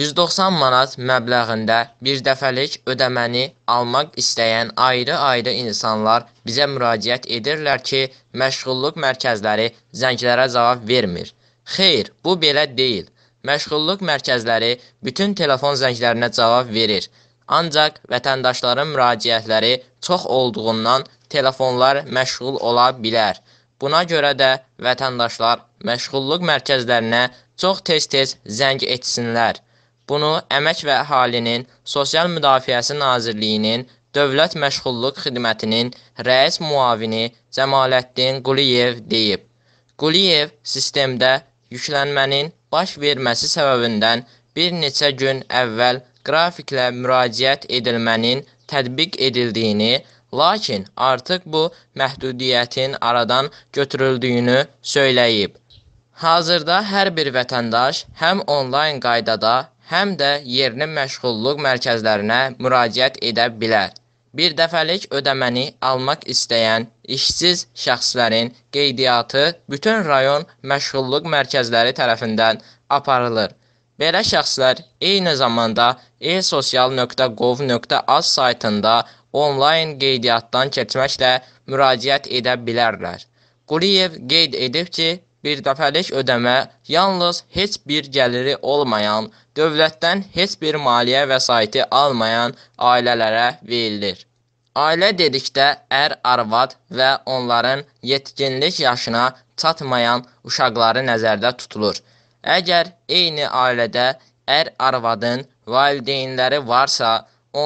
190 manat məbləğində birdəfəlik ödəməni almaq istəyən ayrı-ayrı insanlar bizə müraciət edirlər ki, məşğulluq mərkəzləri zənglərə cavab vermir. Xeyr, bu belə deyil. Məşğulluq mərkəzləri bütün telefon zənglərinə cavab verir. Ancaq vətəndaşların müraciətləri çox olduğundan telefonlar məşğul ola bilər. Buna görə də vətəndaşlar məşğulluq mərkəzlərinə çox tez-tez zəng etsinlər. Bunu Əmək və Əhalinin Sosial Müdafiəsi Nazirliyinin Dövlət Məşğulluq Xidmətinin rəis müavini Cəmaləddin Quliyev deyib. Quliyev sistemdə yüklənmənin baş verməsi səbəbindən bir neçə gün əvvəl qrafiklə müraciət edilmənin tətbiq edildiyini, lakin artıq bu məhdudiyyətin aradan götürüldüyünü söyləyib. Hazırda hər bir vətəndaş həm onlayn qaydada, həm də yerli məşğulluq mərkəzlərinə müraciət edə bilər. Bir dəfəlik ödəməni almaq istəyən işsiz şəxslərin qeydiyyatı bütün rayon məşğulluq mərkəzləri tərəfindən aparılır. Belə şəxslər eyni zamanda e-sosial.gov.az saytında onlayn qeydiyyatdan keçməklə müraciət edə bilərlər. Quliyev qeyd edib ki, birdəfəlik ödəmə yalnız heç bir gəliri olmayan, dövlətdən heç bir maliyyə vəsaiti almayan ailələrə verilir. Ailə dedikdə ər, arvad və onların yetkinlik yaşına çatmayan uşaqları nəzərdə tutulur. Əgər eyni ailədə ər, arvadın valideynləri varsa,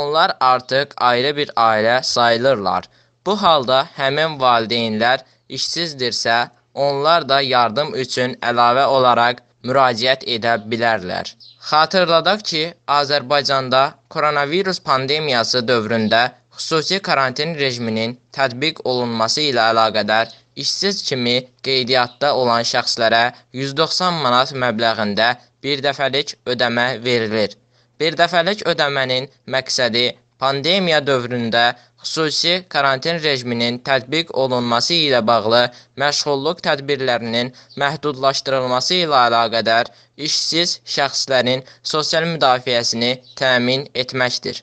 onlar artıq ayrı bir ailə sayılırlar. Bu halda həmin valideynlər işsizdirsə, Onlar da yardım üçün əlavə olaraq müraciət edə bilərlər. Xatırladaq ki, Azərbaycanda koronavirus pandemiyası dövründə xüsusi karantin rejiminin tətbiq olunması ilə əlaqədar işsiz kimi qeydiyyatda olan şəxslərə 190 manat məbləğində birdəfəlik ödəmə verilir. Birdəfəlik ödəmənin məqsədi Pandemiya dövründə xüsusi karantin rejiminin tətbiq olunması ilə bağlı məşğulluq tədbirlərinin məhdudlaşdırılması ilə əlaqədar işsiz şəxslərin sosial müdafiəsini təmin etməkdir.